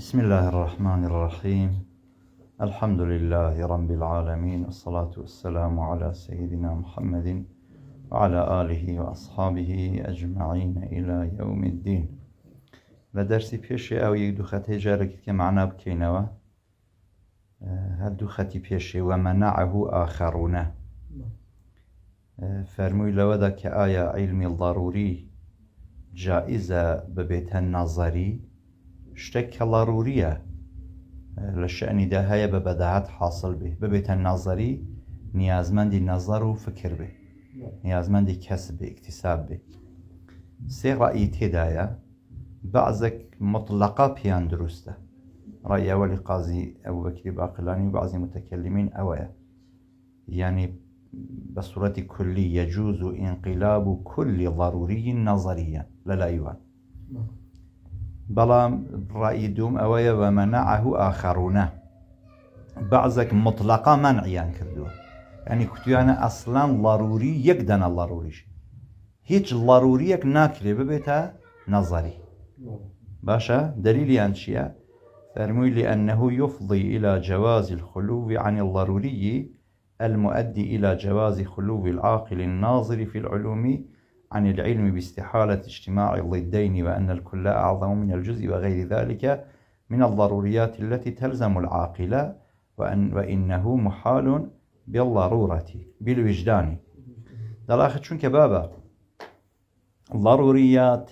بسم الله الرحمن الرحيم الحمد لله رب العالمين الصلاة والسلام على سيدنا محمد وعلى آله وأصحابه أجمعين إلى يوم الدين لدرسي بيشي أو يك دو خطي جارك كمعنا بكينوا هل دو خطي بيشي ومنعه آخرون فرموي لودا آية علمي الضروري جائزة ببيت النظري شتك ضرورية لشأن آه، لە شەعنیدا ببداعات حاصل به ببێتە نازەری نیازمەندی نەزەر و به بێ كسب به اكتساب به سي رأيي تدايا بعضك مطلقا بيان دروستا ڕایەوە لی أبو بكر باقلاني باقلانی و بعضی يعني بصورة كلي بە صورەتی كل یەجوز و للأيوان لا. بلام رأي دوم ئەوەیە بە مەنەعه ئاخەڕونە بەعزێک مطلقا يعني كتو يعني أصلا ئەسلان لەڕوری یەک دەنە هيج هیچ لەڕوریەک ناکرێ نظري باشا باشە دەلیلیان چییە؟ فەرمووی لأنه يفضي إلى جواز الخلو عن الضروري المؤدي إلى جواز خلو العاقل الناظر في العلوم عن العلم باستحالة اجتماع الضدين وأن الكل أعظم من الجزء وغير ذلك من الضروريات التي تلزم العاقل وأن وإنه محال بالضرورة بالوجدان آخر شون كبابا ضروريات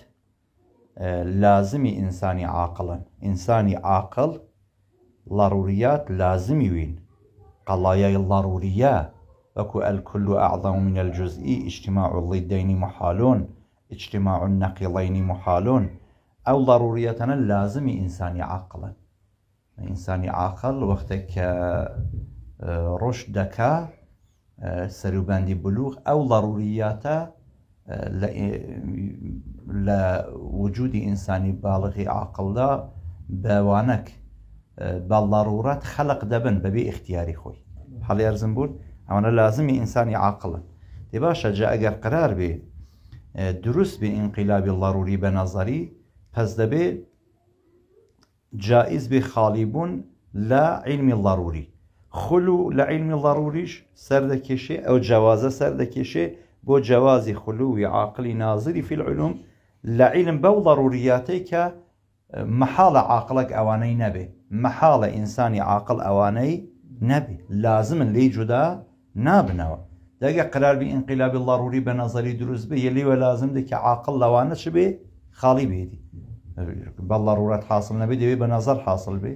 آه، لازم ئینسانی عاقلا إنسان عاقل ضروريات لازم وین قلايا ضروريە أكو الكل أعظم من الجزء اجتماع الضدين محالون اجتماع النقيضين محالون أو ضرورية لازم إنسان يعقل إنسان يعقل وقتك رشدك دي بلوغ أو ضروريات اه، لوجود وجودی بالغ عقل عقلدا بەوانەك اه، خلق دبن دەبن اختياري اختیاری خۆی هەڵێ ئەرزم ئەوانە لازمی ئینسانی عاقلن دێ باشە جا ئەگەر قرار بێ دروست بێ ئینقیلابی ڵەڕوری بە نەزەری پەس دەبێ جائز بێ خاڵی بوون لە عیلمی ڵەڕوری خلو لە عیلمی ڵەڕوریش سەردەکێشێ ئەو جیازە بو بۆ خلو خلووی عاقلی نازری فی العلوم لە عیلم بەو ضرورریاتەی کە محاڵە عاقلەك ئەوانەی نەبێ محاڵە ئینسانی عاقل اواني نبي لازم لی جدا نابنەوە دەگە قراربی ئینقلابی لەڕووری بە نەزەری دروست بێ یلیوە لازم دەکە عاقل لەوانە چ بێ خاڵی بێدی بەڵ ڕوورەت حاصل نەبێ دەوێ بە نظر حاصل بێ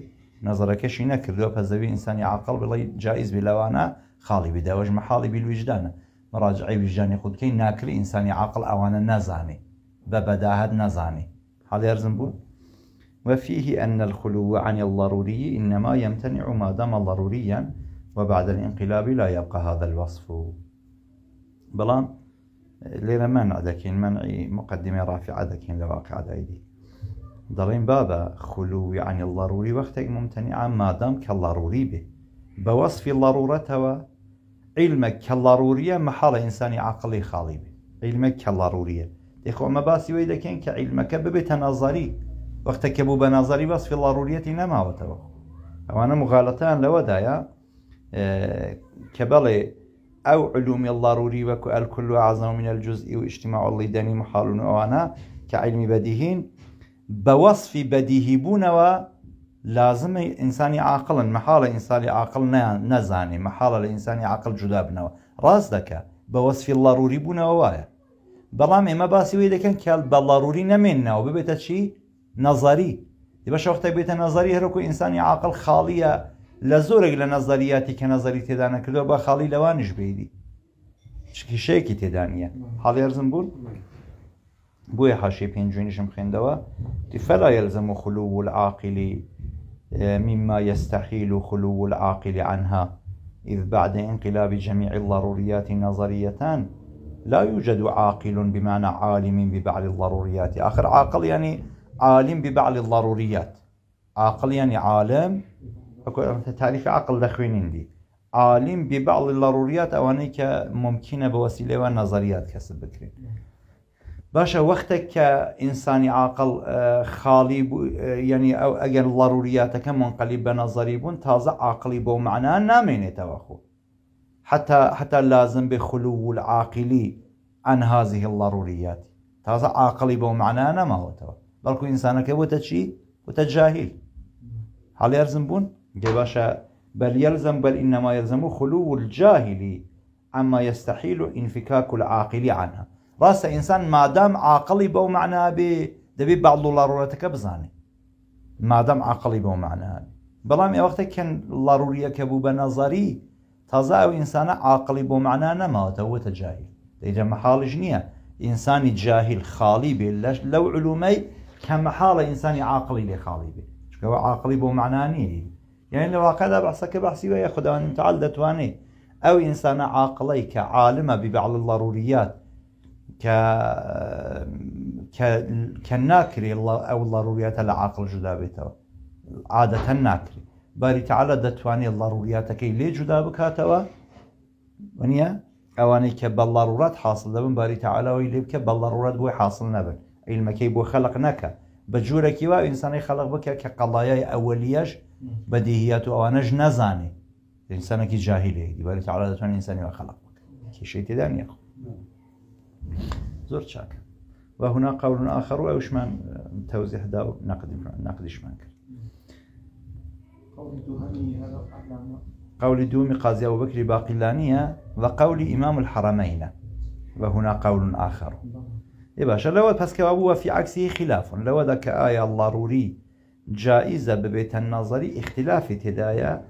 نظرەکەشی نەکردووە پەزەوی ئینسانی عاقل بڵی جایز بێ لەوانە خاڵی بێداوەش مەحاڵی بیلویژدانە مەڕاجعی ویژدانی خودکەی ناکری ئینسانی عاقل ئەوانە نەزانێ بە بەداهت نەزانێ حڵێرزم بوو؟ وفيه أن الخلو عن الضروري إنما يمتنع ما دام ضروريا وبعد الانقلاب لا يبقى هذا الوصف بلان لينا منع ذاكين منعي مقدمة رافعة ذاكين لواقع دايدي دارين بابا خلوي يعني عن الضروري وقتك ممتنعا ما دام كالضروري به بوصف توا علمك كالضرورية محال إنساني عقلي خالي به علمك كالضرورية إخوة ما باسي ويدكين كعلمك ببيت نظري وقتك بو بنظري وصف الضرورية نما وتوا وانا مغالطان لودايا کە بەڵێ ئەو علومی اللهڕوری وەکو ئەلکل و ئازنا منە الجزئی و اجتیما ئەڵی دەنی محاڵون ئەوانە کە علمی بەدیهین بە وەصفی بەدیهی بوونەوە لازمە ئینسانی عاقلن مەحاڵە ئینسانی عاقل نەزانێ مەحاڵە لە ئینسانی عقل جودا بنەوە ڕاست دەکە بە وەصفی اللهڕوری بوونەوە وایە بەڵام ئێمە باسی وی دەکەن کە بە اللهڕوری نەمێننەوە ببێتە چی نەزاری بە شەختە بێتە نەزاری هەرکو ئینسانی عاقل خاڵیە لە زۆرێک لە نەزەریاتی کە نەزەری تێدا نەکردەوە بە خاڵی لەوانش بیری شکیشەیەکی تێدانە حاڵی ئەرزم بوون بۆیە حاشی پێنجینیشم خوێندەوە دیفەلا یلزم و خلو و مما يستحيل خلو العاقل عنها إذ بعد انقلاب جميع الضروريات نظريتان لا يوجد عاقل بمعنى عالم ببعض الضروريات آخر عاقل يعني عالم ببعض الضروريات عاقل يعني عالم اكو تعريف عقل دخوين عندي عالم ببعض الضروريات او انك کە بوسيله ونظريات كسب بكري باشا وقتك كانسان عاقل آه، خالي آه، يعني او ئەگەر ضرورياتك منقلب بە بون بوون عقلي بو معناه نامين توخو حتى حتى لازم بخلو العاقلي عن هذه الضروريات تازا عقلي بو معناه ما هو توا بلكو انسانك وتشي وتجاهل هل يرزم بون؟ باشا بل يلزم بل إنما يلزم خلو الجاهل عما يستحيل انفكاك العاقل عنها راس إنسان ما دام عاقلي بو معناها بي دبي بعض ضرورتك بزاني ما دام عاقلي بو بلا بلام وقت كان ضرورية كبو بنظري او إنسان عاقلي بو معناها نما توت جاهل إذا محال جنية إنسان جاهل خالي بلاش لو علومي كمحال إنسان عاقلي لخالي بي شكو عاقلي بو معناها نيه يعني لو واقعدا بحثك بحثي ويا خداوەند تعال دەتوانێت ئەو انسان عاقلي كعالم عالمە الضروريات ضروريات کە کە ناکری ئەو ضرورياتە لە عاقل عاده ناكري باري تعال باری تعالە دەتوانێت ضرورياتەکەی لێ جودا بکاتەوە وە ئەوانەی کە بەڵڕورات حاصل دبن باري تعالەوەی ويلي بکە بەڵڕورات بۆی حاصل نەبن عیلمەکەی بۆ خلق نكا بە انسان خلق بك خەڵق بکە اولياش بديهيات ئەوەلیەش بەدیهیات و كي نەزانێ ئینسانێکی جاهیلێ دیبارێت علا دەتوان ئینسانی وە خەڵق کیشەی تێدا نیە زۆر چاکە وهنا قول آخر وشمان توزيح دا نقد نقد ايش كرد قول دوم قاضي أبو بكر باقلانية وقول إمام الحرمين وهنا قول آخر إيه باشە لەوە پسکەوا بووە فی عکسی خلافون لەوە دەکە ئایا آية ضروری جائزة ببيت النظري اختلاف تدايا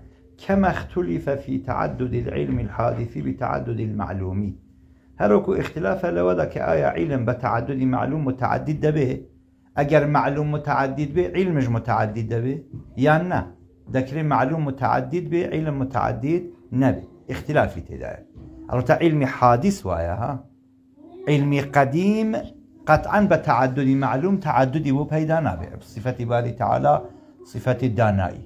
كما اختلف في تعدد العلم الحادث بتعدد المعلوم هروكو اختلاف لو ذا آية علم بتعدد معلوم متعدد به أجر معلوم متعدد به علم مش متعدد به يانا ذكر معلوم متعدد به علم متعدد نبي اختلاف تدايا أرتا علم حادث وياها علمي قديم قطعا بتعددي معلوم تعددي و پیدا نبه صفت باری تعالی صفت دانایی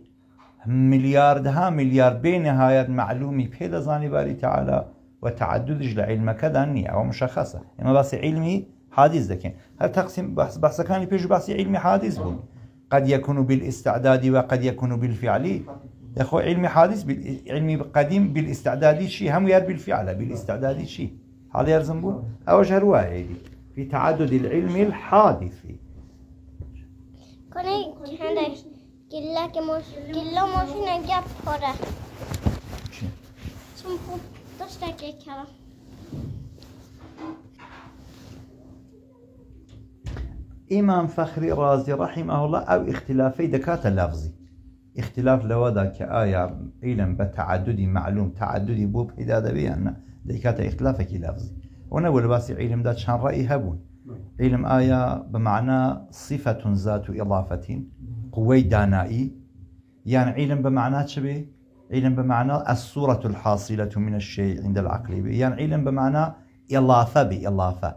ملياردها مليار بنهاية معلومي پیدا زاني باري تعالى وتعددج لعلم كذا نية أو مشخصة إما بس علمي حادث ذكين هل تقسم بحث بحث كان بيش بحث علمي حادث بون قد يكون بالاستعداد وقد يكون بالفعل يا أخو علمي حادث علمي قديم بالاستعداد شيء هم يار بالفعل بالاستعداد شيء هذا يلزم به أوش هالواعدي في تعدد العلم الحادث كوني إمام فخري رازي رحمه الله أو اختلافي دكات لفظي اختلاف لودا كآية علم بتعددي معلوم تعددي بوب إذا دبي أنه دەیکاتە اختلاف لافزی وەنەوە لە باسی علم چند شان راي عیلم علم ايه بمعنى صفه ذات اضافه قوەی دانائي يعني علم بمعنى چ علم بمعنى الصوره الحاصلة من الشيء عند العقل يعني علم بمعنى إضافة بإضافة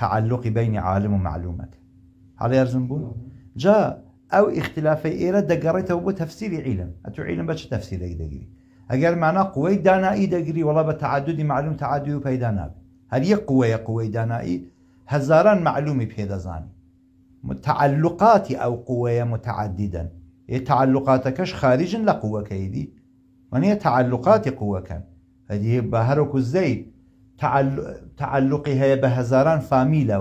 تعلق بين عالم و على هەڵی بون جاء او ئەو اختلافی دقريته دەگەڕێتەوە بۆ علم علم ئەتو تفسير اگر معنا قوی دانایی دگری ولی به تعدودی معلوم تعادی پیدا پەیدا هر یک یەک قوەیە قوی دانایی هزاران معلومی پێدەزانی متعلقاتی ئەو قوەیە متعددن ێ تعلقاتەکەش خارجن لە من منە تعلقاتی قوەکەن هەدی بە هەرۆکو زەید تعلقی هەیە بە هەزاران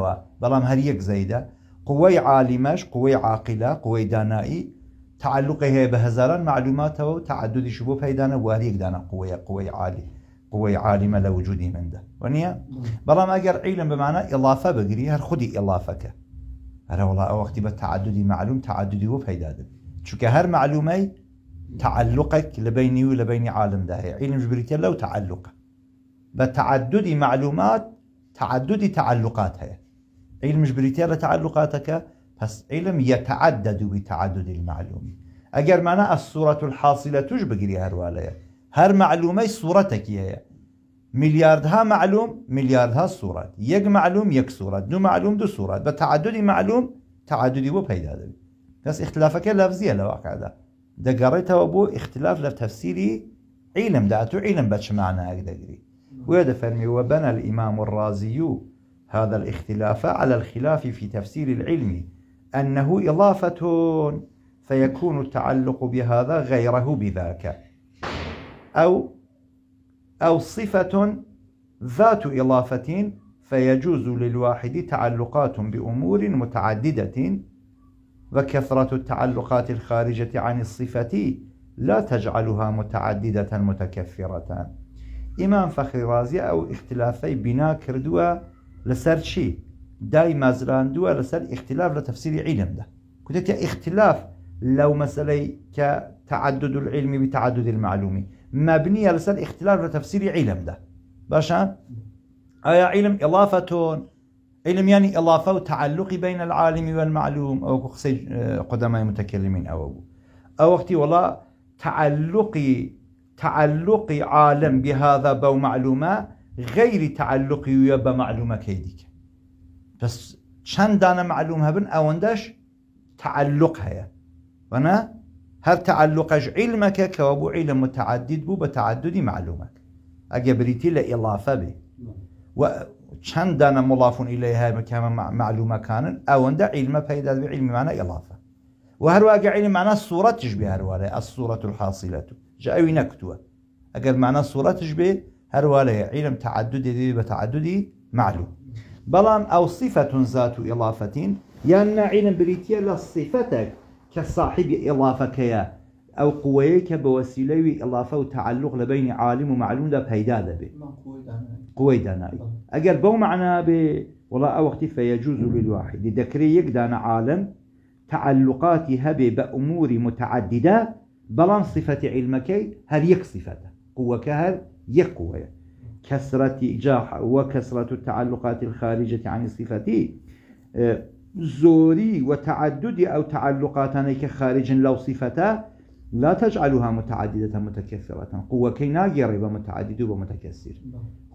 و بەڵام هر یک زیده قوەی عالمش قوەی عاقله قوەی دانایی تعلقی هي بە معلومات معلوماتەوە و تعددیش واريك دانا واریەکدانە قوەیە قوی قوي عالي ما لە وجودی من و ونيا بەڵام ئەگەر عیلم بمانە ئڵافە بگری هەر خودی ئڵافەکە هەرە وڵا ئەو وەختی بە معلوم تعددي وە پەیدادن شو كهر معلومي تعلقك لبيني ولبين عالم ده علم جبريتيا لو تعلق بتعدد معلومات تعدد تعلقات هي علم جبريتيا لتعلقاتك پس علم یتعدد بتعدد المعلومی اگر مانە الصورة الحاصلة الحاصلە توش بگیری هەروالەیە هەر معلومەی سوورەتێکی هەیە میلیاردها معلوم میلیاردها سوورەت يك معلوم يك سوورەت دو معلوم دو سوورەت بتعدد تعددی معلوم تعددی بۆ پەیدا دەبێت دەست اختلافەکە لەفزیە ده واقعدا دەگەڕێتەوە بۆ اختلاف لە تەفسیری علم داات و عیلم بە چمانەک دەگری وێ وبنى الإمام الرازي هذا الاختلاف على الخلاف في تفسير العلم أنه إضافة فيكون التعلق بهذا غيره بذاك أو أو صفة ذات إضافة فيجوز للواحد تعلقات بأمور متعددة وكثرة التعلقات الخارجة عن الصفة لا تجعلها متعددة متكفرة إمام فخر رازي أو اختلافي بنا كردوا لسرشي داوی مازراندووە لەسەر اختلاف لتفسير علم ده كنت اختلاف لو مسألي كتعدد العلم بتعدد بتعدد المعلومی مبنية لسان اختلاف لتفسير علم ده باشا ايا علم إضافة علم يعني إضافة وتعلق بين العالم والمعلوم أو قصي اه، قدماء المتكلمين أو أو أختي والله تعلقي تعلقي عالم بهذا بو معلومة غير تعلقي ويبا معلومة كيدك بس چند دانا معلوم هبن اوندش تعلق هيا وانا هر تعلقش علمك كوابو علم متعدد بو بتعدد معلومك اضافة بي به وچند دانا مضاف اليها مكان معلومه كان اوند علم فايدة بعلم معنى اضافه وهر واقع علم معنى الصوره تشبه هر الصوره الحاصله جاء نكتوه اجا معنى الصوره تشبه هر علم تعددي بتعددي معلوم بلان أو صفة ذات إضافة يعني علم بريتيا لصفتك كصاحب يا أو قويك بوسيلة إضافة وتعلق لبين عالم ومعلوم لا بيدا لبي قوي دانائي أجل بو معنا ب ولا وقت فيجوز للواحد ذكري يقدان عالم تعلقاتها بأمور متعددة بلان صفة علمك هل يك صفته قوة كهل يك قوة كسرة جاح وكسرة التعلقات الخارجة عن الصفة أه، زوري وتعدد أو تعلقات خارج لو صفتا لا تجعلها متعددة متكثرة قوة كي ناقر متعدد ومتكسر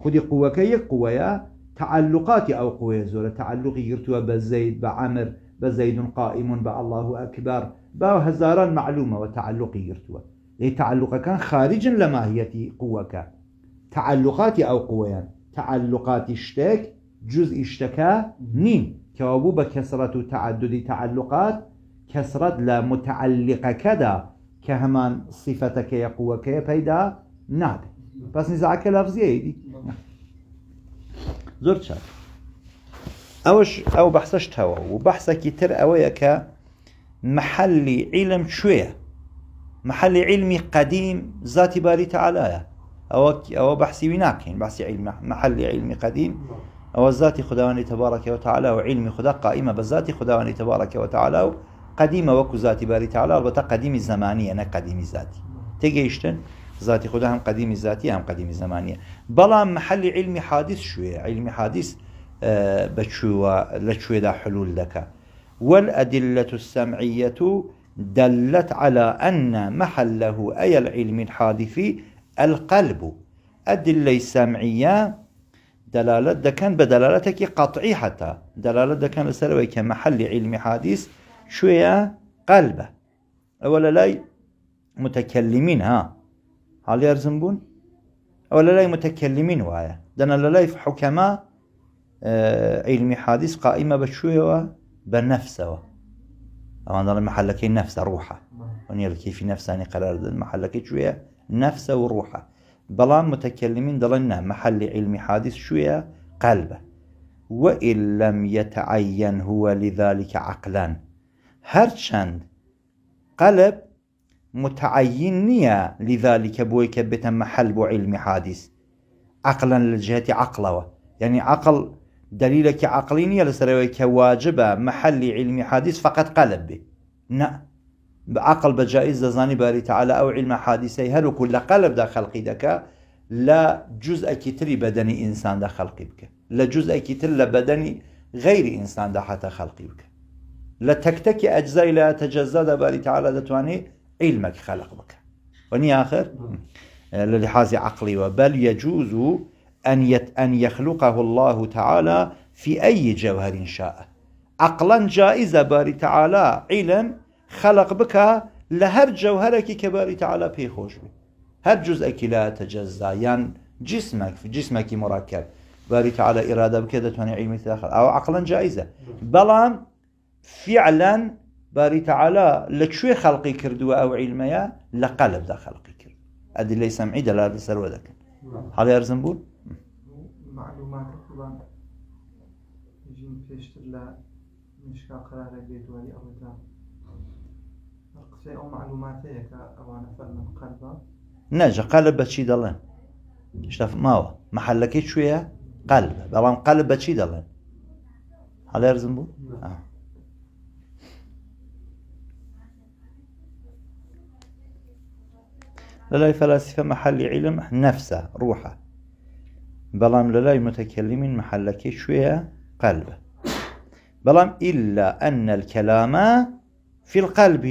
خذي قوة كي قوة تعلقات أو قوة زورة تعلق يرتوى بزيد بعمر بزيد قائم بالله أكبر بهزاران معلومة وتعلق يرتوى أي تعلق كان خارجا لماهية قوة كان تعلقات او قويان تعلقات اشتك جزء اشتكا نين كابو بكسرة تعدد تعلقات كسرت لا متعلقة كدا كهمان صفتك يا قوة كي بيدا ناد بس نزعك لفظي ايدي زرت شاك اوش او بحثش توا وبحثك تر اويك محلي علم شوية محلي علمي قديم ذاتي باري تعالى او او بحثي بناكين بحثي علم محل علم قديم نعم. او الذات خداوندی تبارك وتعالى وعلم خدا قائمه بالذات خداوندی تبارك وتعالى قديمه وكو ذاتي باري تعالى البتا قديم الزمانية انا قديم الذاتي تجيشتن ذاتی خدا هم قديم الذاتي هم قديم الزمانية بلا محل علم حادث شوية علم حادث آه، بەچووە دا حلول لك والأدلة السمعية دلت على أن محله أي العلم الحادث القلب أدلة سمعية دلالة دكان بدلالتك قطعي حتى دلالة دكان السلوي كمحل علم حديث شوية قلبه أولا لاي متكلمين ها هل يرزنبون أولا لاي متكلمين وعيا دنا لاي في حكماء آه، علم حديث قائمة بشوية بنفسه أو أنا محلك نفسه روحه نعم. ونير كيف نفسه يعني قرار المحلك شوية نفسه وروحه بلان متكلمين دلنا محل علم حادث شوية قلبه وإن لم يتعين هو لذلك عقلا هرشند قلب متعين نية لذلك بويك بيت محل بو علم حادث عقلا للجهة عقلوة يعني عقل دليلك عقلي نية لسرويك واجبة محل علم حادث فقط قلب به نعم عقل بجائز دزاني باري تعالى أو علم حادثي هلو كل قلب دا خلقي دكا لا جزء كتري بدني إنسان دا خلقي بك لا جزء كتري لبدني غير إنسان دا حتى خلقي بك لا تكتكي أجزاء لا تجزا دا باري تعالى دتواني علمك خلق بك وني آخر للحاز عقلي وبل يجوز أن, يت أن يخلقه الله تعالى في أي جوهر شاء عقلا جائزة باري تعالى علم خلق بكا لهر جوهرك كباري تعالى بي خوش بي هر جزء لا تجزا يعني جسمك في جسمك مركب باري تعالى إرادة بكذا تواني علمي تداخل أو عقلا جائزة بلا فعلا باري تعالى لكشوي خلقي كردوا أو علميا لقلب دا خلقي كرد أدي ليس معيدة لا رسل ذاك هل يرزن بول معلومات القرآن جين بيشتر لا مشكا قرارة بيدوالي أو دام نجا قلب بچی دەڵێن شتف ماوە محلەکەی شوێە قلب بەڵام قلب بەچی دەڵێن هەڵێرزم بوو لەلای الفلاسفة محل علم نفسه روحه بەڵام لەلای متكلمين محلەکەی شوية قلب بلام إلا أن الكلام في القلب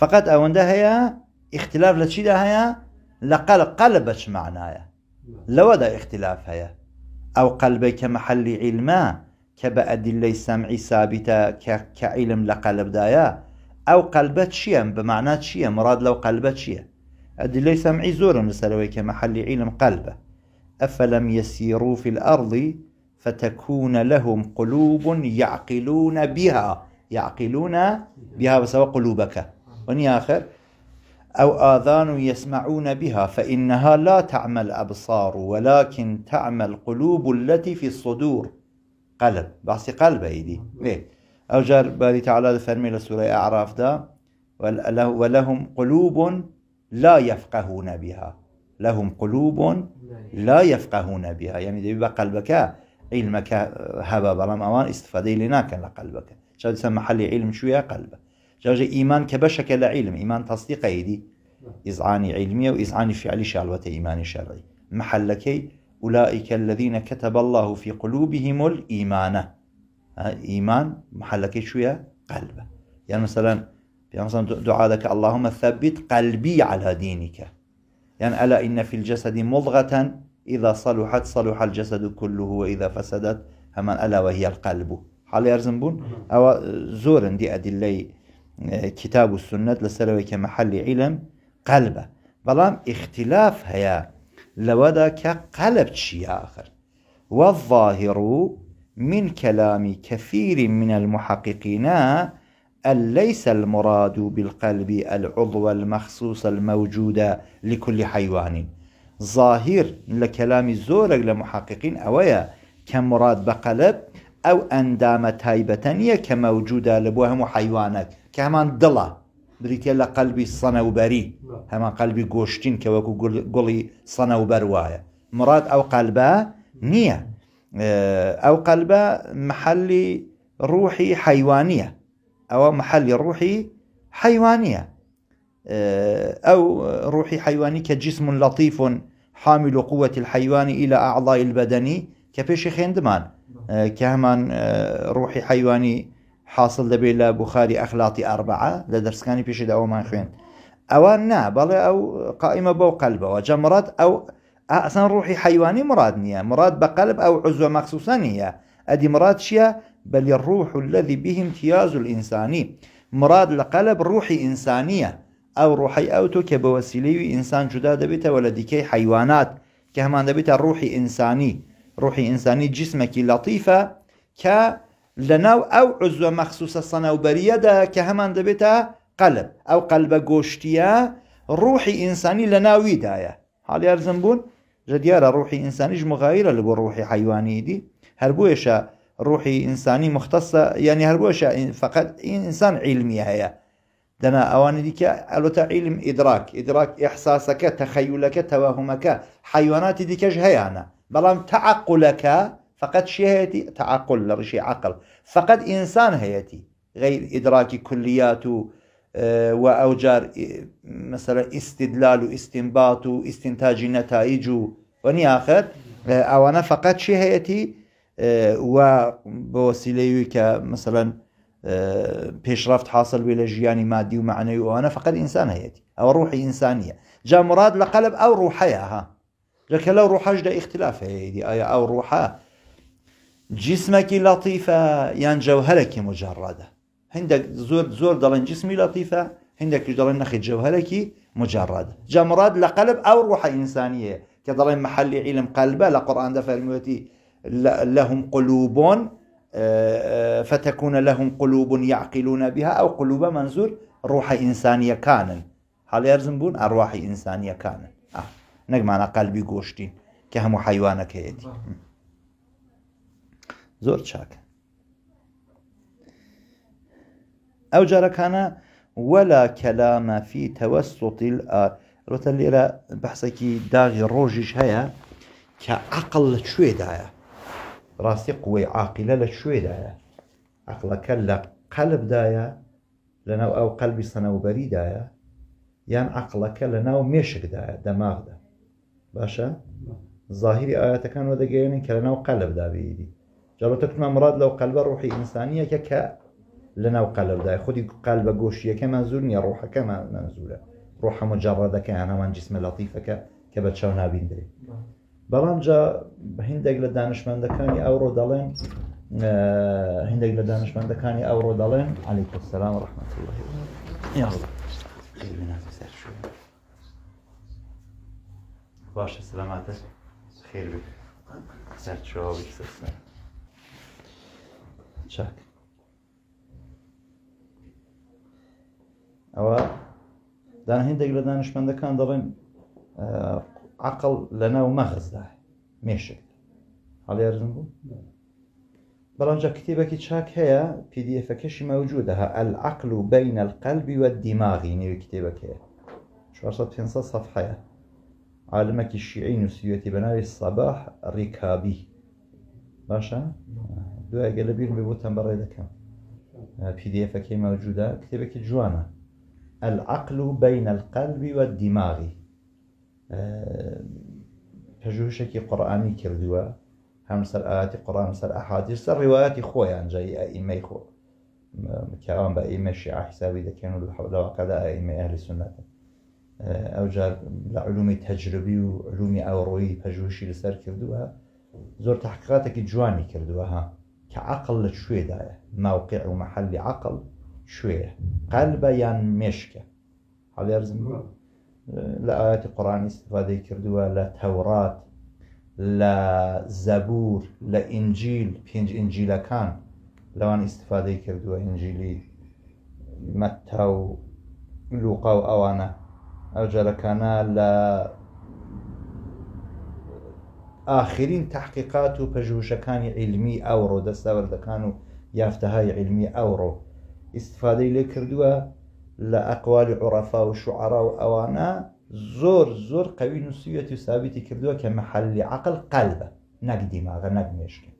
فقط ده هي اختلاف لشي ده هەیە لە قلبش معناه لو معنایە اختلاف هيا او قەلبەی محل علما عیلمە کە بە ثابته كعلم لقلب دايا او قلبت شيئا بمعنى شيئا مراد لو قەلبە چییە أدلة سەمعی زور لەسەرەوەی کە محەلی عیلم قەلبە يسيروا في الأرض فتكون لهم قلوب يعقلون بها يعقلون بها بسوا قلوبك وني آخر أو آذان يسمعون بها فإنها لا تعمى الأبصار ولكن تعمى القلوب التي في الصدور قلب بحثي قلب أيدي إيه أو جار باري تعالى فرمي لسورة أعراف دا ولهم قلوب لا يفقهون بها لهم قلوب لا يفقهون بها يعني دي قلبك علمك هبا برام أوان استفادي لنا كان لقلبك شو تسمى حلي علم شوية قلبك جاوجه إيمان كبشك علم إيمان تصديق أيدي إزعاني علمية وإزعاني فعلي شالوة إيماني شرعي محلكي أولئك الذين كتب الله في قلوبهم الإيمان إيمان محلكي شوية قلبه يعني مثلا يعني مثلا دعاء لك اللهم ثبت قلبي على دينك يعني ألا إن في الجسد مضغة إذا صلحت صلح الجسد كله وإذا فسدت همان ألا وهي القلب حال يرزنبون نعم. أو زورن دي أدلي كتاب السنة لسلوى كمحل علم قلبة بلام اختلاف هيا لودا كقلب قەلب آخر والظاهر من كلام كثير من المحققين أن ليس المراد بالقلب العضو المخصوص الموجود لكل حيوان ظاهر لكلام زورك لمحققين أويا كمراد بقلب او ئەندامە تایبەتە نییە کە مەوجودە لە بۆ هەموو حیوانەت کە هەمان دڵە بریتە لە قەلبی سەنەوبەری هەمان قەلبی گۆشتین کە وەکو گوڵی سەنەوبەر وایە مراد ئەو قەلبە نییە اه، ئەو قەلبە محەلی ڕوحی حیوانیە ئەوە محەلی ڕوحی حیوانیە اه، ئەو ڕوحی حیوانی کە جسم لطیف حامل قوة الحيوان إلى أعضاء البدن كبيش خندمان آه، كمان آه، روحي حيواني حاصل حاصل دەبێت بخاري اخلاطي اربعه لدرس كاني بيش پێشدا ما خوين ئەوان نا بەڵێ او قائمه بو قلبه وجمرات او اصلا روحي حيواني مراد نيا مراد بقلب او عزوه مخصوصا نيا ادي مراد شيا بل الروح الذي به امتياز الإنساني مراد لقلب روحي إنسانية أو روحي أوتو كبوسيلي إنسان جدا دبيت ولا ديكي حيوانات كهمان دبيت روحي إنساني روحي إنساني جسمك لطيفة ك لناو أو عزوة مخصوصة صنوبرية دا كهمان دبتا قلب أو قلب قوشتيا روحي إنساني لناو دايا هل بون؟ جديارة روحي إنساني مغايرة لبو روحي حيواني دي هربوشا روحي إنساني مختصة يعني هربوشا فقط إنسان علمي هيا دنا اواني ديك ألوتا علم إدراك إدراك إحساسك تخيلك توهمك حيوانات ديكش هيانا بلام تعقلك فقد شي هيتي تعقل لرشي عقل فقد إنسان هيتي غير إدراك كليات آه، وأوجار مثلا استدلال واستنباط واستنتاج نتائج وني آخر آه، أو أنا فقد شي هيتي آه، وبوسيلة مثلا بيشرفت حاصل بلا جياني مادي ومعنوي وأنا فقد إنسان هيتي أو روحي إنسانية جاء مراد لقلب أو روحيها ها لك لو روحا جدا اختلاف هيدي آية أو روحا جسمك لطيفة يعني جوهرك مجردة عندك زور زور دلن جسمي لطيفة عندك دلن نخي جوهرك مجردة جمراد لقلب أو روحة إنسانية كدلن محل علم قلبه لقرآن ده فرميوتي لهم قلوب آه، آه، فتكون لهم قلوب يعقلون بها أو قلوب منزور روح إنسانية كانن هل بون أرواح إنسانية كانن نەگمانە قەلبی گۆشتین کە هەموو حیوانەکە هێتی زۆر چاکە ئەو جارەکانە وەلا کەلامەفی تەوەسوتیل ڕۆتە لێرە بەحسێکی داغی ڕۆژیش هەیە کە عقل لە کوێدایە ڕاستی قوی عاقلە لە کوێدایە عقلەکە لە قەلبدایە لەناو ئەو قەلبی سەنەوبەریدایە یان عقلەکە لە ناو مێشکدایە دەماغدا باشە ظاهری ئاەتەکان وە دەگەێنن کە لەناو قەلبدابیری جاڕۆتەکما مراد لەو قەلبە ڕوحی ئینسانیەکە کە لەناو قەلبدای خودی قەلبە گۆشیەکەمان زور نیە ڕوحەکەمان منزورە ڕۆحە مجارڕادەکە هەمان جسمە لەتیفەکە کە بە چاو نابیندرێ بەڵام جا هندێک لە دانیشمەندەکانی ئەوڕۆ دەڵێن هندێک لە دانیشمەندەکانی ئەوڕۆ دەڵێن علی کوسلام ڕحمەتی یاڵ. باشە سلاماتە خێر بێت سەر چاوە سەر چاک ئەوە دان دانش من دانیشمەندەکان دەڵێن آه، عقل لە ناو مەخزدا مێشک هەڵێرزم بوو بەڵامجا کتێبەکی چاک هەیە پDFەکەشی مەوجودەها العقل و بینە القلبی وە دیماغی نوێ کتێبەکەەیە صفحه عالمك الشيعي نسيوتي بناري الصباح الركابي باشا نعم. دو اقلبين ببوتن برا دكم بي دي اف كي موجوده كتابك جوانا العقل بين القلب والدماغ پژوهشێکی آه، قورآانی کردووە هەم سەر ئاتی قڕان سەر ئەحادی سەر ڕواەتی خۆیان جای ئەئیمەی خۆ کەوان بە حسابي إذا كانوا و حەولەوەکەدا ئەئیمە ئەهلی السنة او آه، جار علومی تەجربی و علومی ئەوڕۆیی لسر کردوها زور زۆر تحقیقاتێکی جوانی کردوها که عقل لە شوێدایە موقع و محل عقل شوێە قەلبە یان مێشکە حڵێرزم ارزم ئاەتی قڕانی استفادەی کردووە لە تەورات لە زەبور لە ئینجیل پێنج ئینجیلەکان لەوان استفادەی کردووە ئینجیلی مەتا و لوقا و ئەوانە ئەو جارەکانە لە ئاخرین تحقیقات و پژوشەکانی عیلمی ئەوڕۆ دەستاوەردەکان و یافتەهای عیلمی ئەوڕۆ ئیسفادەی لێ کردووە لە ئەقوالی عڕەفا و شعرا و ئەوانە زۆر زۆر قەوی نووسەتی و سابیتی کردووە کە محلی عقل قەلبە نەک دیماغە نەک مێشکە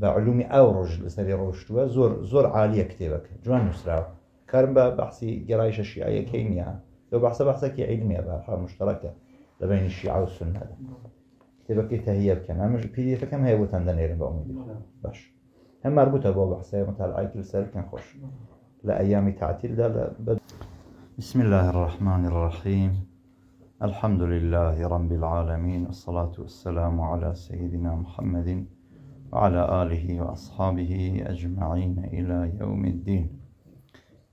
بە علومی ئەو ڕۆژ لەسەری ڕۆشتووە زۆر زۆر عالیە کتێبەکە جوان نووسراوە کارم بە بەحسی گەڕایشە شیعەکەی نیە لو بحث بحثك علمي بحث مشتركة بين الشيعة والسنة ده كتابك تهيئة بكم هم بي دي فكم كم هي وتن دنيرن بأميدي نعم. باش هم مربوطة بو بحثة متعلقة كل سر كان خوش نعم. لأيامي تعتيل ده لبد... بسم الله الرحمن الرحيم الحمد لله رب العالمين الصلاة والسلام على سيدنا محمد وعلى آله وأصحابه أجمعين إلى يوم الدين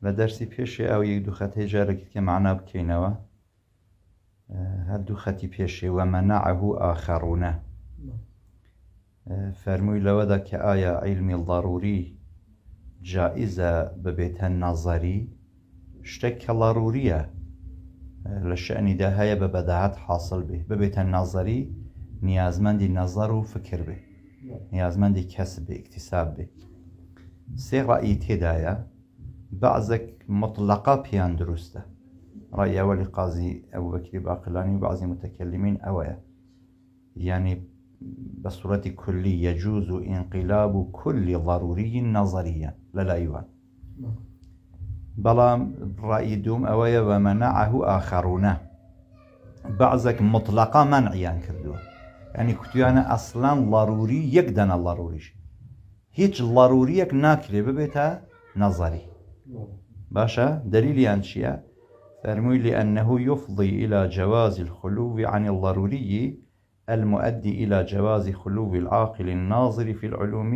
لە دەرسی پێشێ ئەو یەک دوو خەتەی جارێکی کە معنا بکەینەوە هەردوو خەتی پێشێ وەمەنەعهوو ئاخەڕونە فەرمووی لەوەدا کە ئایا عیلمی ضروری جائزە ببێتە نەزەری شتێک کە لەڕوریە لە شەنیدا هەیە بە بەداهات حاصل بێ ببێتە نەزەری نیازمەندی نەزەر و فکر بێ نیازمەندی کەس بێ اکتیساب بێ سێ ڕایی تێدایە بعضك مطلقة بيان دروسته رأي أول قاضي أبو بكر باقلاني وبعض المتكلمين أوايا يعني بصورة كلية يجوز انقلاب كل ضروري نظريا لا يوان بلا رأي دوم أوايا ومنعه آخرون بعضك مطلقة منعيان كردوه يعني أنا أصلا ضروري يقدن ضروريش هيك ضروريك ناكري ببيتها نظري باشا دليلي أنشياء فرمي لأنه يفضي إلى جواز الخلو عن الضروري المؤدي إلى جواز خلو العاقل الناظر في العلوم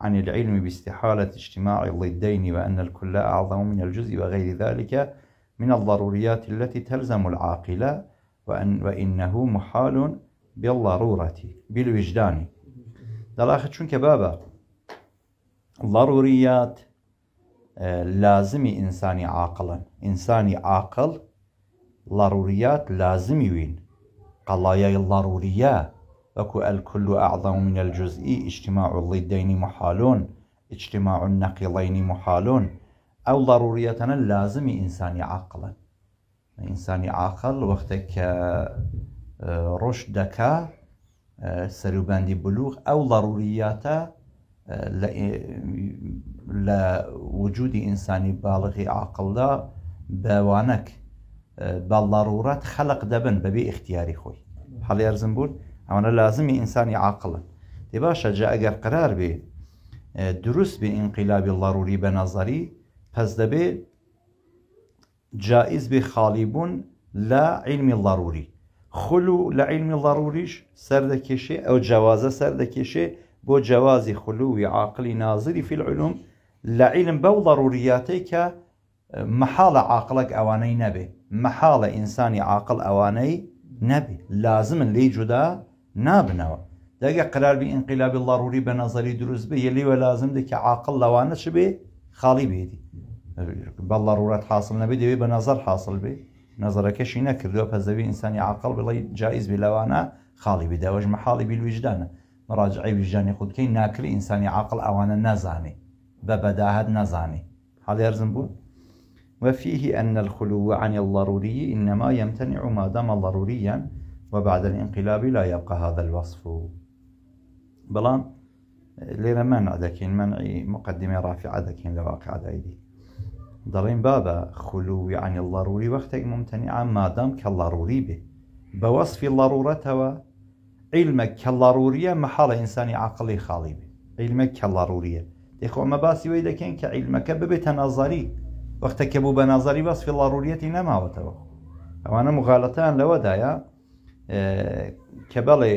عن العلم باستحالة اجتماع الضدين وأن الكل أعظم من الجزء وغير ذلك من الضروريات التي تلزم العاقل وأن وإنه محال بالضرورة بالوجدان دلاخت شنك بابا ضروريات لازمی ئینسانی عاقلن ئینسانی عاقل ضروريات لازمی وین قەڵایەی ضروريە وەکو ئەلکل و ئەعظم من الجزئی اجتماع الضدینی محالۆن اجتماع النەقیڵینی محالۆن ئەو ضروريەتەنە لازمی ئینسانی عاقلن ئینسانی عاقل وەختێک کە ڕۆژ دەکا سەروبەندی بلوغ ئەو ضرورياتە اه، لە وجودی ئینسانی باڵغی عقلدا بەوانەک آه، باڵڕورەت خەلق دەبن بەبێ اختیاری خۆی هەڵی ئەرزم بوون انا لازم ئینسانی عاقل دي باشا جا اگر قرار بي آه، دروس بانقلاب الضروري بنظري بە دبي جائز بخالبون لا علم الضروري عیلمی ڵەڕوری خلو لە عیلمی ڵەڕوریش او جواز ئەو جیازە سەر دەکێشێ بۆ جیازی خلووی عاقلی نازری لە عیلم بەو ضەڕوریاتەی کە مححاڵە عاقلەك ئەوانەی نەبێ مححاڵە ئینسانی عاقل ئەوانەی نەبێ لازمن لی جودا نابنەوە دەگە قراربی ئینقلابی ڵڕوری بە نەزەری دروست بێ یلیوە لازم دەکە عاقل لەوانە چ بێ خاڵی بێدی بە ڕورەت حاصل نەبێ دەوێت بە نظر حاصل بێ نظرەکەشی نەکردووە پەزەوی ئینسانی عاقل بڵی جایز بێ لەوانە خاڵی بێ داوەژ مححاڵی بیلویژدانە مەڕاجعی ویژانی خودکەی ناکری ئینسانی عاقل ئەوانە نەزانێت ببداهت نزاني هل يرزم بو؟ وفيه أن الخلو عن الضروري إنما يمتنع ما دام ضروريا وبعد الانقلاب لا يبقى هذا الوصف بلان ليرة منع ذاكين منعي مقدمة رافعة ذاكين لواقع ذايدي دارين بابا خلو عن الضروري وقتك ممتنعا ما دام كالضروري به بوصف ضرورته علمك كالضرورية محال إنساني عقلي خالي به علمك كالضرورية یەک ئەمە باسی وی دەکەن کە عیلمەکە ببێتە نازاری وەختە کە بوو بە نازاری باس فڵڕوریەتی نەماوەتەوە ئەوانە مغاالەتان لەوەدایە کە بەڵێ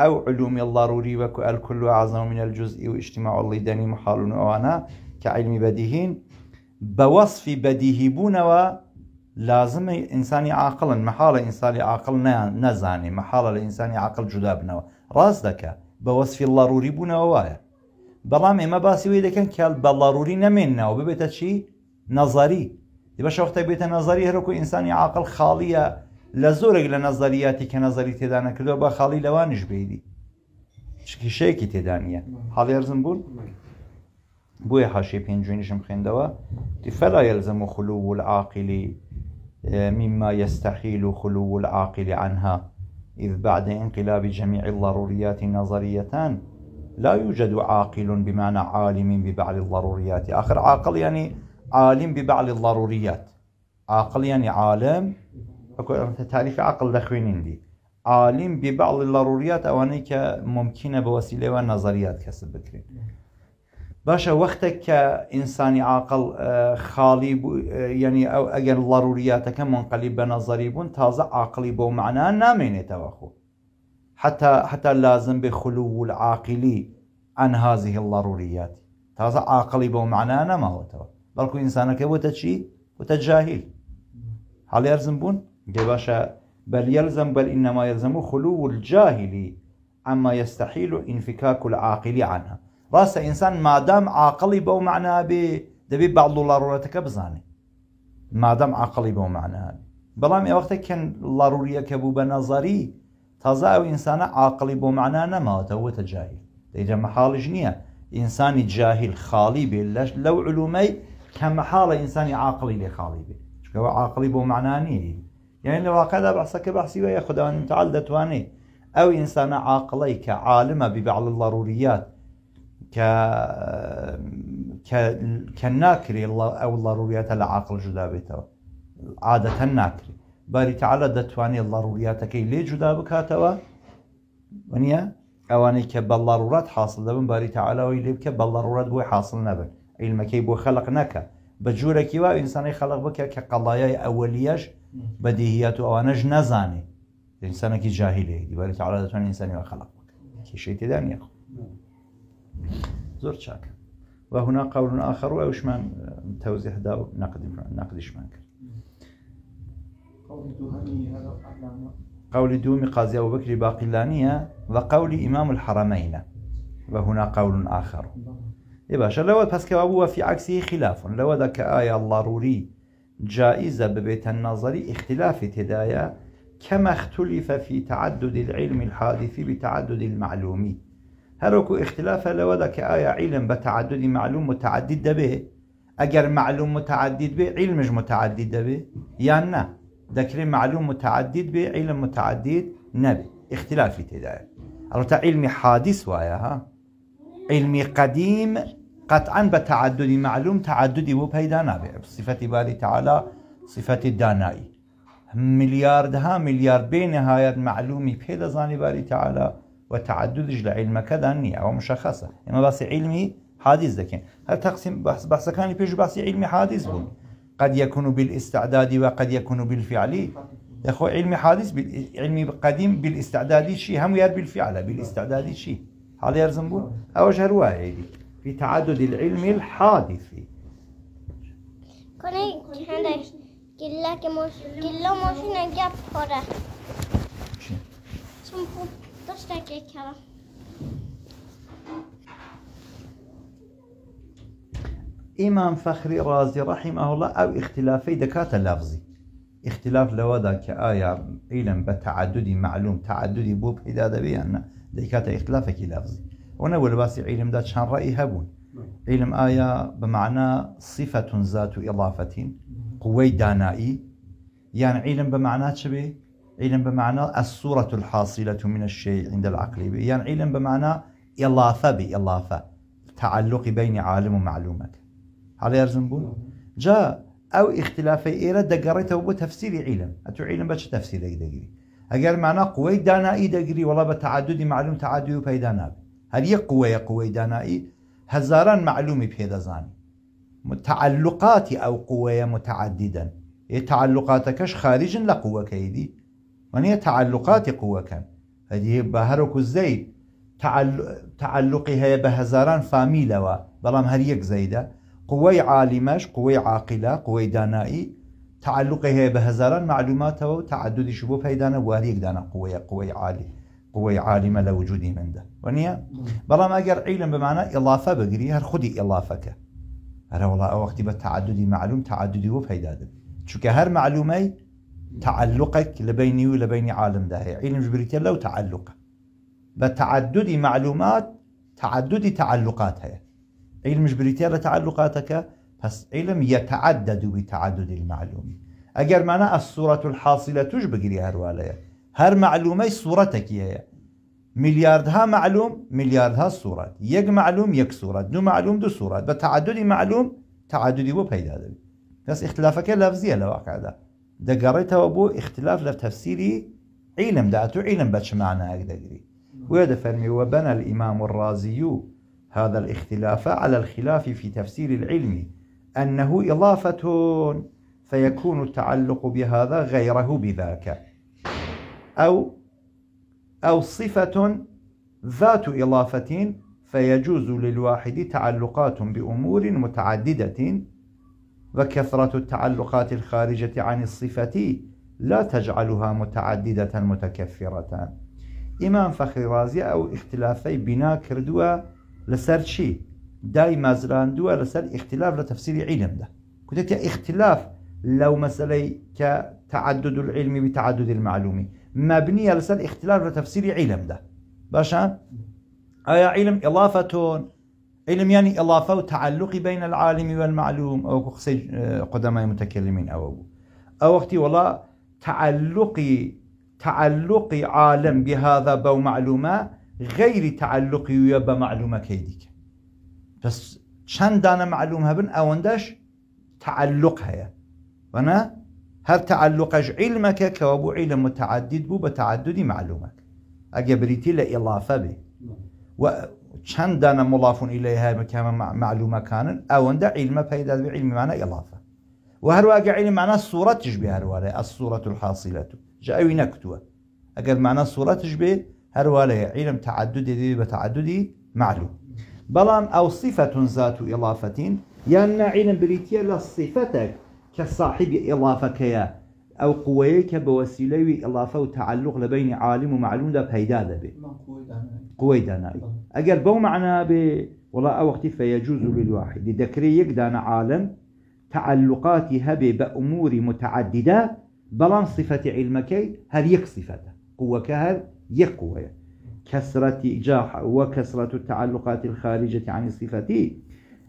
ئەو علومی اللهڕوری وەکو ئەلکل و اه، عزم منە الجزئی و ئیشتیماعڵی دەنی محاڵون ئەوانە کە عیلمی بەدیهین بە وەصفی بەدیهی بوونەوە عاقل نزاني محال الانسان عاقل جودا بنەوە ڕاست دەکە بە وەصفی اللهڕوری بەڵام ئێمە باسیەوەی دەکەن کال بەڵاروری نەمێننەوە ببێتە چی نظری بە شەختە بێتە نظری هەرکو ئینسانی عقل خاڵیە لە زۆرێک لە نظریاتی کە نظری تێدا نەکردەوە بە خاڵی لەوانش بیدی شکیشەیەکی تێدا نیە حاڵی ئەرزم بوون بۆیە حاشی پێنجێنیشم خوێندەوە دیفەلا یلزم اه، و خلو و العاقلی مما يستحيل خلو العاقل عنها إذ بعد انقلاب جميع الضروريات نظريتان لا يوجد عاقل بمعنى عالم ببعض الضروريات آخر عاقل يعني عالم ببعض الضروريات عاقل يعني عالم تعريف عقل دخوينين دي عالم ببعض الضروريات أو أنك ممكنه بوسيله ونظريات كسب بكرين باشا وقتك كإنسان عاقل آه، خالي آه، يعني أو أجل ضرورياتك منقلب نظري بون تازع عقلي بو معناه نامين توخو حتى حتى لازم بخلو العاقل عن هذه الضروريات تازع عاقلي بو انا ما هو ترى بلكو انسانك وتشي وتجاهل هل يلزم بون باشا بل يلزم بل انما يلزم خلو الجاهل عما يستحيل انفكاك العاقل عنها راس انسان ما دام عاقلي بو معناها ب دبي بعض ضرورتك بزاني ما دام عاقلي بو معناها بلام وقتك كان ضروريه كبو بنظري تزاو انسان عاقلي عاقلی بۆ معنا نەماوەتەوەتە جاهیل محال مەحاڵش انسان جاهل خالي بلاش لو علومي لەو علومەی کە مەحاڵە ئینسانی عاقلی لێ خاڵی بێ چکەوە عاقلی لو معانانی یعنی لە واقعدا بەسەکە ان وەیە خداوان تعال دەتوانێت ئەو ئینسانە عاقڵی کە عالمە ببعڵ ك ك كناكري ئەو ضرورياتە لە جدا بێتەوە عاده ناكري باری تعالە دەتوانێت لەڕوریاتەکەی لێ جودا بکاتەوە نیە ئەوانەی کە بەڵڕوات حاصل دەبن باری تعالەوەی لێ بکە بەڵڕوات بۆی حاصل نبن نەبن عیلمەکەی بو خلق نەکە بجور جوورێکی وا ئینسانی خلق بکە کە قەڵایای ئەوەلیەش بەدیهیات و آوانج انسان ئەوانەش نەزانێ ئینسانێکی جاهیلەیە دیواری تعالە و خلق وە خەلق بکە کیشەی تێدا نیە زۆر چاکە وهنا قول آخر و اوش من توزيح دا نقد نقدش من كرت قول دومي قاضي أبو بكر باقلانية وقول إمام الحرمين وهنا قول آخر إيه باشا لو بس هو في عكسه خلاف لو ذاك آية ضروري جائزة ببيت النظري اختلاف تدايا كما اختلف في تعدد العلم الحادث بتعدد المعلوم هروكو اختلاف لو ذاك آية علم بتعدد معلوم متعدد به أجر معلوم متعدد به علمش متعدد به يعني ذاكرين معلوم متعدد بعلم متعدد نبي اختلاف في تداير البته علمي حادث ويا ها علمي قديم قطعا بتعدد معلوم تعددي وبهيدا نبي بصفة باري تعالى صفة الدانائي ملياردها مليار بنهاية معلومي بيدا زاني باري تعالى جل علم كذا نية ومشخصة إما بس علمي حادث ذكين هل تقسيم بحث بحث كان بيش بحث علمي حادث بون قد يكون بالاستعداد وقد يكون بالفعل يا اخو علمي حادث علمي قديم بالاستعداد شيء هم يار بالفعل بالاستعداد شيء هذا يرزم بو او شهر واحد في تعدد العلم الحادث كوني عندك كلا كموش موش نجاب خورا شو سمبو كلا إمام فخري رازي رحمه الله أو اختلافي دكات اللفظي اختلاف لودا كآية علم بتعددي معلوم تعددي بوب إذا دبي أن دكات اختلافك لفظي هنا باسي علم دا شان رأي هبون علم آية بمعنى صفة ذات إضافة قوي دانائي يعني علم بمعنى شبه علم بمعنى الصورة الحاصلة من الشيء عند العقل يعني علم بمعنى إضافة بإضافة تعلق بين عالم ومعلومة هل يرزم بون جا او اختلافي ايرا دقريته بو تفسير علم اتو علم باش تفسير دقري اگر معنا قوي دانائي دقري والله بتعددي معلوم تعددي وبيدا دانا هل هي قوي قوي دانائي هزاران معلومي بيدا زاني متعلقات او قوي متعددا هي إيه تعلقاتكش خارج لقوة كيدي من هي تعلقات قوة كان هذه بهرك الزيد تعلق تعلقي هي بهزاران فاميلا بلام هر يك زيده قوي عالمش قوي عاقلة قوي دانائي تعلق هي بهزاران معلوماته وتعدد شبه بيدانه وهريك دانا قوي قوي عالي قوي عالمة لوجودي من ده ونيا بلا ما أجر علم بمعنى إضافة بقري هر خدي إضافتك هر والله وقتي بتعددي معلوم تعددي وبيدادن شو كهر معلومي تعلقك لبيني ولبين عالم ده هي علم جبريتي لو تعلقه بتعدد معلومات تعدد تعلقات هي علم جبريتية لتعلقاتك بس علم يتعدد بتعدد المعلوم اگر معنى الصورة الحاصلة تجبقري هروالية هر معلومة صورتك هي ملياردها معلوم ملياردها صورات يك معلوم يك صورة دو معلوم دو صورة بتعدد معلوم تعددي بو بيدا بس اختلافك لفظية لواقع دا دقريتها وبو اختلاف لتفسيري علم داتو علم باتش معنى ويدا فرمي وبنى الإمام الرازيو هذا الاختلاف على الخلاف في تفسير العلم أنه إضافة فيكون التعلق بهذا غيره بذاك أو أو صفة ذات إضافة فيجوز للواحد تعلقات بأمور متعددة وكثرة التعلقات الخارجة عن الصفة لا تجعلها متعددة متكفرة إمام فخر رازي أو اختلافي بنا كردوا لسر داي دای دو لسر اختلاف لتفسير علم ده كنت اختلاف لو مسألة كتعدد تعدد بتعدد المعلومی مبنية لسر اختلاف لتفسير علم ده باشا ايا علم إضافة علم يعني إضافة وتعلق بين العالم والمعلوم أو قصي اه، قدماء متكلمين أو أو وقتي والله تعلقي تعلقي عالم بهذا بو معلومة غير تعلقي ويا بمعلومة كيدك بس شن دانا معلومة بن أوندش تعلق هيا وانا هر تعلقش علمك كوابو علم متعدد بو بتعدد معلومك اجي بريتي لإضافة به و شن دانا مضاف إليها كما معلومة كان أوند علم بيدا بعلم معنى إضافة وهر واقع علم معنى الصورة تشبه الصورة الحاصلة جاوي نكتوة أجل معنى الصورة تشبه هەروالەیە عیلم علم دی بتعددي معلوم بلان أو صفة ذات إضافة يان يعني علم نعیلم لصفتك كصاحب صفتك کە أو قويك بوسيلة إضافة وتعلق لبين عالم ومعلوم ده تعلق ده بي عالم و معلومدا بو معنا بي ولا او اختي فيجوز للواحدی دەکرێت دانا عالم تعلقاتي هبي بأمور متعددة بلان صفة علمك هل يك صفته قوة كهل يقوى كسرة جاح وكسرة التعلقات الخارجة عن صفتي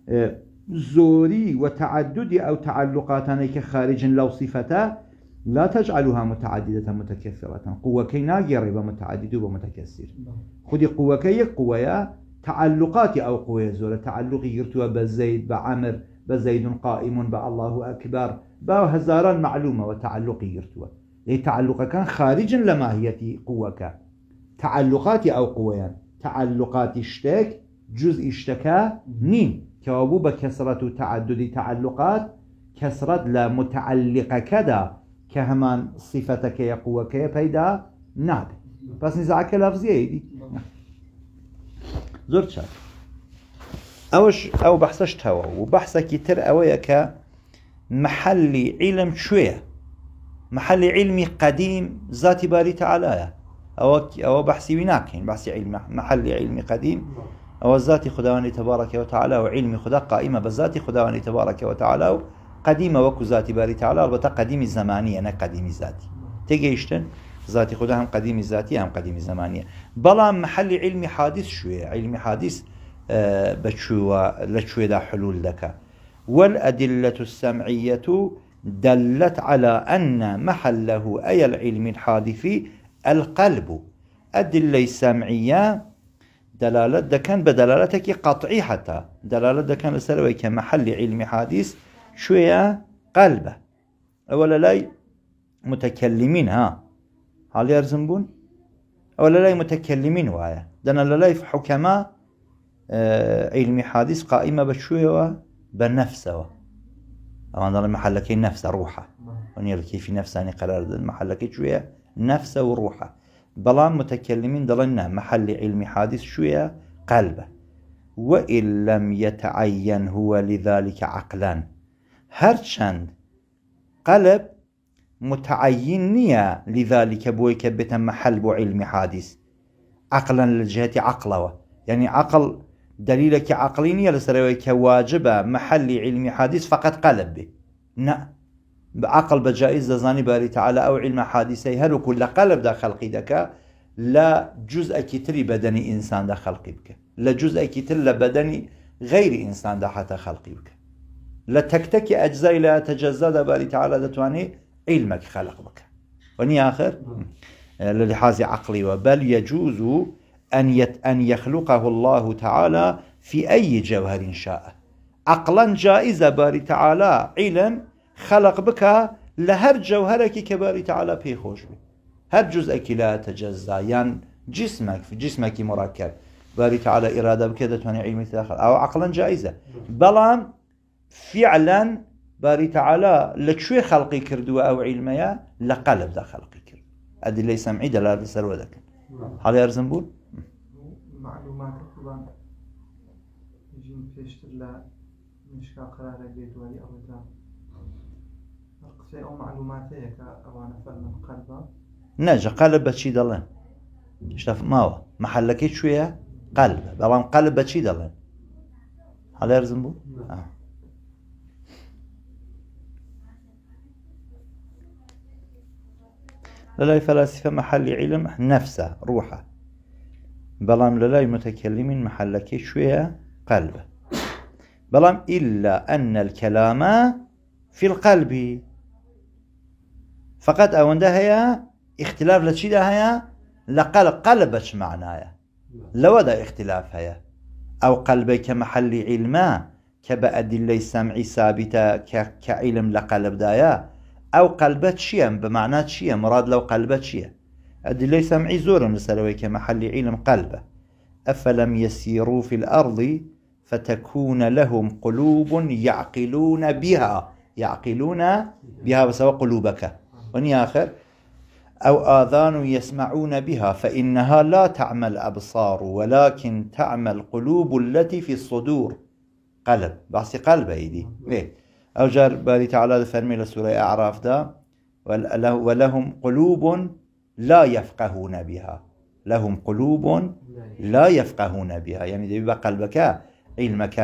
أه، زوري وتعدد أو تعلقاتانك خارج لو صفتا لا تجعلها متعددة متكثرة قوة كي ناجر متعدد ومتكسر نعم. خذي قوة كي قوة تعلقات أو قوة زورة تعلقي يرتوى بزيد بعمر بزيد قائم بالله أكبر بهزاران معلومة وتعلقي يرتوى لي إيه، تعلق كان خارج لماهية قوة كان تعلقاتي او قويا تعلقات اشتك جزء اشتكا نين كابو بكسرة تعدد تعلقات كسرة لا متعلقة كدا كهمان صفتك يا قوة كي بيدا نعد بس نزعك لفظي ايدي زرت شاك اوش او بحثش توا وبحثك تر اويك محلي علم شوية محلي علمي قديم ذاتي باري تعالى او او بحثي وناكين يعني بحثي علم محل علم قديم او ذاتي خداوندی تبارك وتعالى وعلم خدا قائمه بذاتي خداوندی تبارك وتعالى قديمه وكو ذاتي باري تعالى البته قديم زمانيه نه قديم ذاتي تجيشتن ذاتی خدا هم قديم ذاتي هم قديم زمانيه بلا محل علم حادث شويه علم حادث آه، بچوە لە دا حلول دكا والأدلة السمعية دلت على أن محله أي العلم الحادث القلب أدلة سمعية دلالة دكان بدلالتك قطعي حتى دلالة دكان لسروي كمحل علم حديث شوية قلبه أولا لاي متكلمين ها هل يرزنبون أولا لاي متكلمين وايا دنا لاي حكماء آه، علم حديث قائمة بشوية بنفسه أما دلالة محلك نفسه روحه نعم. ونيل كيف نفساني يعني قرار المحلك شوية نفسه وروحه بلان متكلمين دلنا محل علم حادث شوية قلبه وإن لم يتعين هو لذلك عقلا هرشند قلب متعين نية لذلك بويك بيت محل بو علم حادث عقلا للجهة عقلوة يعني عقل دليلك عقلي نية لسرويك واجبة محل علم حادث فقط قلب به نعم بعقل بجائز دزاني باري تعالى أو علم حادثي هلو كل قلب دا خلقي دكا لا جزء كتري بدني إنسان دا خلقي بك لا جزء كتر لبدني غير إنسان دا حتى خلقي بك لا تكتك أجزاء لا تجزا دا باري تعالى دا تواني علمك خلق بك وني آخر للحاز اه، عقلي وبل يجوز أن, يت أن يخلقه الله تعالى في أي جوهر شاء عقلا جائزة باري تعالى علم خلق بکە لە هەر كباري تعالى بي خوش بي هر جزء جزئەکی لا تەجەزایان جسمك جسمك مڕکب باري تعالى إرادة بكذا تواني علمی تداخل أو عقلا جائزة بلا فعلا باری تعالا لەکوێ خەڵقی کردووە ئەو عیلمەیە لە قەلبدا خەڵقی کرد ئەدی لەی سەمعی دەلار بول؟ معلومات هەڵی ئەرزم بوون لا مشكا قرارة قرارە بێدوای ئەوەدا قسەی ئەو معلوماتەیە کە ئەوانە فەرمن قەربە نەجە قەلب بە چی دەڵێن شتەف ماوە محەلەکەی کوێە قەلب بەڵام قەلب بە چی دەڵێن هەڵێرزم بوو نعم. آه. لەلای فەلاسفە محەلی عیلم نەفسە ڕوحە بەڵام لەلای متەکەلیمین محەلەکەی کوێە قەلبە بەڵام ئللا ئەنە الكەلامە في القلب فقط ئەوەندە هەیە اختلاف لشي ده هەیە لقل قەل قەل بەچ معنایە لەوەدا اختلاف هەیە او قلبي كمحل علما كبا ادلة سمعي ثابتة كعلم لقلب دايا او قلبت شيئا بمعنى قەلبە مراد لو قلبت شيئا ادلة سمعي زورا لەسەرەوەی كمحل علم قلبه أفلم يسيروا في الأرض فتكون لهم قلوب يعقلون بها يعقلون بها وسوى قلوبك وني آخر أو آذان يسمعون بها فإنها لا تعمى الأبصار ولكن تعمى القلوب التي في الصدور قلب بحثي قلب أيدي إيه أو جار بالي تعالى فرمي لسورة أعراف دا ولهم قلوب لا يفقهون بها لهم قلوب لا يفقهون بها يعني دبي قلبك علمك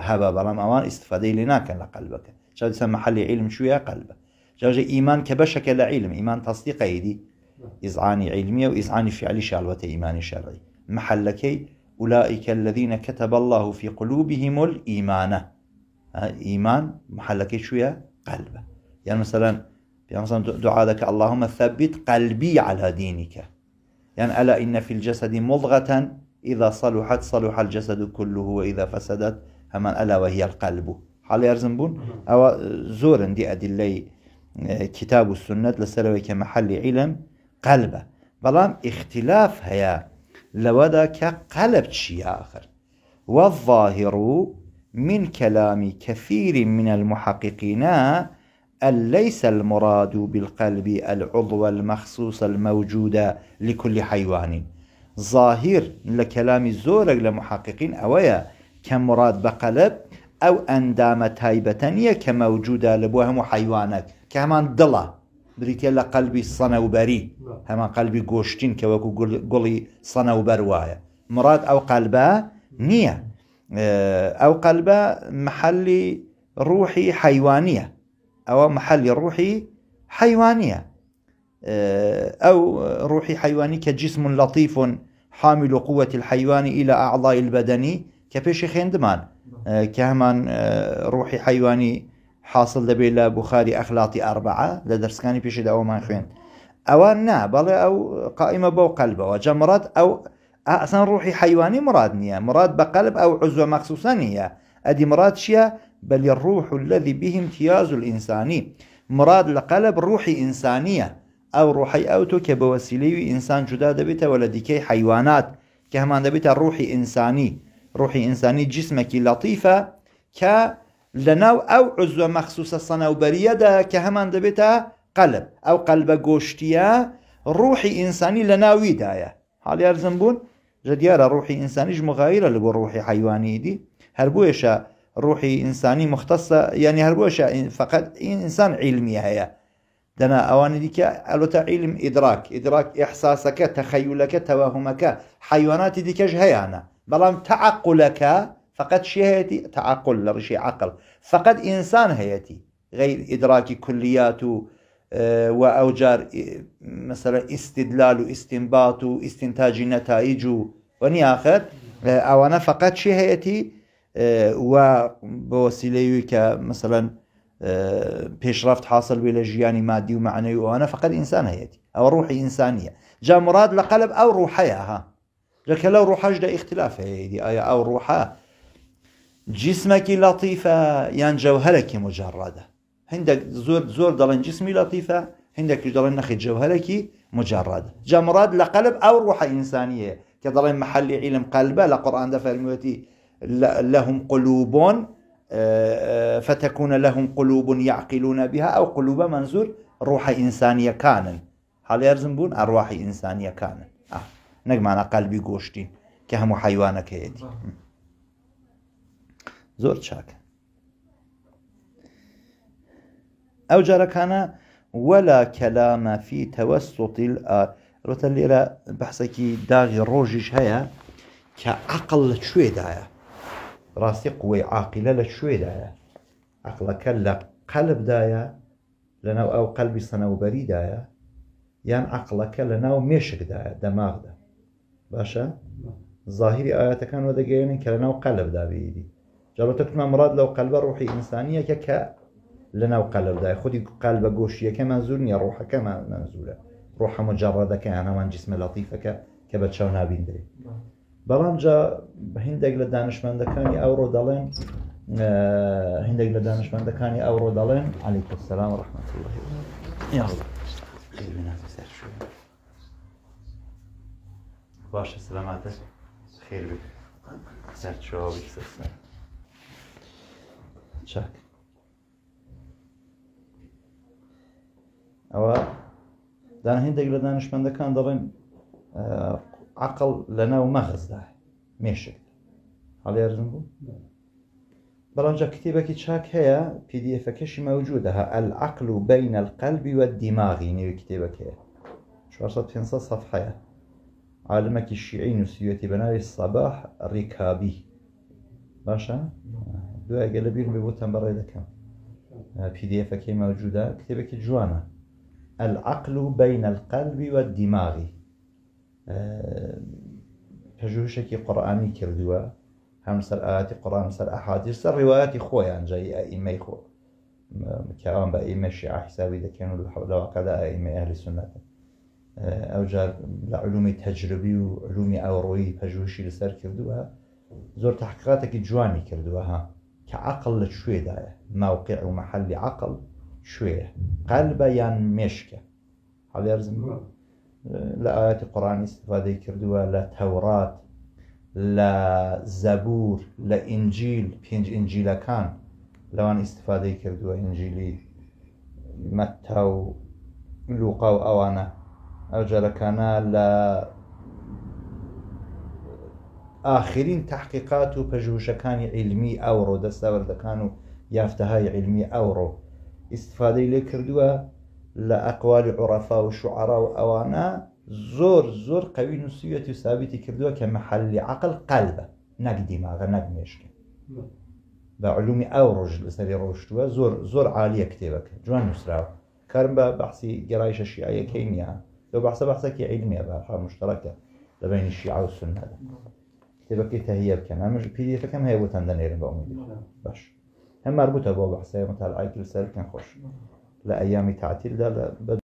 هبا برام أوان استفاده لنا كان لقلبك شو يسمى حلي علم شوية قلبك جاجة إيمان كبشك العلم إيمان تصديق أيدي إزعاني علمية وإزعاني فعلي شعلوة إيمان شرعي محلكي أولئك الذين كتب الله في قلوبهم الإيمان إيمان محلكي شوية قلبه يعني مثلا يعني مثلا دعاء لك اللهم ثبت قلبي على دينك يعني ألا إن في الجسد مضغة إذا صلحت صلح الجسد كله وإذا فسدت همان ألا وهي القلب حال يرزن بون أو زورا دي أدلي إيه، كتاب السنة لسلوي كمحل علم قلبه عیلم اختلاف هيا لو کە قەلب چی آخر والظاهر من كلام كثير من المحققين أن ليس المراد بالقلب العضو المخصوص الموجود لكل حيوان ظاهر لكلام زورك لمحققين أويا كمراد بقلب او ئەندامە تایبەتە نییە کە مەوجودا لە بۆ هەموو حیوانەت کە هەمان دڵە بریتە لە قەلبی سەنەوبەری هەمان قەلبی گۆشتین کە وەکو گوڵی سەنەوبەر وایە مراد ئەو قەلبە نییە ئەو قەلبە محلی روحی حیوانیە ئەوە محلی روحی حیوانیە ئەو روحی حیوانی کە جسم لطیف حامل قوة الحيوان إلى أعضاء البدن كبيش خندمان آه، كهمان آه، روحي حيواني حاصل دەبێت بخاري اخلاطي اربعه لدرس كاني بيش دعوه ما خوێن اوان نا او قائمة بو بەو قەلبەوە جەمڕات او اصلا روحي حيواني مراد نییە مراد بقلب او عزوه مخصوصا مەخصوسان ادي مراد شيا بل الروح الذي به امتياز الإنساني مراد لقلب روحي إنسانية أو روحي أوتو كبوسيلي إنسان جدا دبيتا ولدي كي حيوانات كهمان دبيتا روحي إنساني روحي إنساني جسمك لطيفة ك لناو أو عزوة مخصوصة صنوبرية دا كهمان دبتا قلب أو قلب قوشتيا روحي إنساني لناوي دايا هل بون؟ جديارة روحي إنساني مغايرة لبو روحي حيواني دي هربوشا روحي إنساني مختصة يعني هربوشا فقط إنسان علمي هيا دنا أواني ديكا ألوتا علم إدراك إدراك إحساسك تخيلك توهمك حيوانات ديكج هيانا تعقلك فقد فقط شێهەتی تعقل لە عقل فقد إنسان هيتي غير إدراك كليات وأوجار اه، اه، مثلا استدلال واستنباط واستنتاج نتائج ئیسینبات و أو أنا فقد وەنیاخت ئەوانە اه، مثلا چی و حاصل بلا جياني مادي ومعنوي وأنا فقد إنسان هيتي أو روحي إنسانية جا مراد لقلب أو روحيها ها لك لو روحاش دا اختلاف هيدي آية أو روحا جسمك لطيفة يعني جوهرك مجردة عندك زور زور دلن جسمي لطيفة عندك دلن نخي جوهرك مجردة جمراد لقلب أو روح إنسانية كدلن محل علم قلبه لقرآن دا فرميوتي لهم قلوب آه، آه، فتكون لهم قلوب يعقلون بها أو قلوب منزور روح إنسانية كانن هل يرزم بون أرواح إنسانية كانن نجمعنا قلبي جوشتين كهم حيوانك هيدي زور شاك أو انا ولا كلام في توسط الآر روت اللي را بحسكي داغي روجيش هيا كعقل شوي دايا راسي قوي عاقلة لشوي دايا عقل كلا قلب دايا لانه أو قلبي صنو بريدايا يعني عقلك لانه مشك دايا دماغ دا باشە ظاهری ئاەتەکان وە دەگەێنن کە لەناو قەلبدابیری جاڵۆتەکما مراد لەو قەلبە ڕوحی ئینسانیەکە کە لەناو قەلبدای خودی قەلبە گۆشیەکە مەزور نیە ڕوحەکەمان مەزورە ڕۆحەمە جاڕادەکەیان هەمان جسمە لەتیفەکە کە بە چاو نابین دەێت بەڵام جا هندێک لە دانشمەندەکانی ئەوڕۆ دەڵێن هندێک لە دانشمەندەکانی ئەوڕۆ دەڵێن علیکەسەسلام ڕحمەتی الله Vaše selamate. Hir bik. Serçe ovih sesler. چاک ئەوە دان هندێک لە دانیشمەندەکان دەڵێن عقل لە ناو کتیبه که چک هیا پی دی افه کشی موجوده ها العقل و بینە کتیبه که دیماغی نێوی پینسا صفحه هیا عالمێکی شیعی نووسەتی بەناوی سەباح ڕیکابی باشە دوای گە لەبییر بێ بۆ تەمبەڕێ دەکەم پیدفەکەی موجودة کتێبێکی جوانە العقل بين القلب والدماغ پژوهشێکی قڕآانی هم سر سەر قرآن سر أحاديث سر سەر خويا خۆیان جای ئەئیمەی خۆ پیاوان بە ئیمە شیع حسابی دەکەن و حەولەوەقەدا ئەئیمە أهل السنة آه، او جا لە علومی و علومی ئەوڕۆیی پەژوهشی لسر کردووە زور تحقیقاتێکی جوانی کردووەها کە عقل لە شوێدایە و محل عقل شوێ قەلبە یان مێشکە لا آيات القرآن استفادة كردوها لا توراة لا زبور لا إنجيل ئینجیل پێنج كان لەوان استفادەی کردووە ئینجیلی إنجيلي و لوقا و ئەو جارەکانە لە ئاخرین تحقیقات و پەژوشەکانی علمی ئەوڕۆ دەستاوەردەکان و یافتەهای علمی ئەوڕۆ ئیسفادەی لێ کردووە لە ئەقوالی عڕەفا و شعرا و ئەوانە زۆر زۆر قەوی نووسویەتی و سابیتی کردووە کە مەحلی عقل قەلبە نەک دیماغە نەک مێشکە بە علومی ئەو ڕۆژ لەسەری ڕۆشتووە زۆر زۆر عالیە کتێبەکە جوان نووسراوە کارم بە بەحسی گەڕایشە شیعەکەی نیە لو بحسب حسكي علمي بحرف مشتركة لبين الشيعة والسنة هذا كتابك تهيئ بكم أما بي دي فكم هي بوتان دنيرن بأميدي نعم. باش هم مربوطة بو بحثي متابعة كل سر كان خوش نعم. لأيام تعتيل ده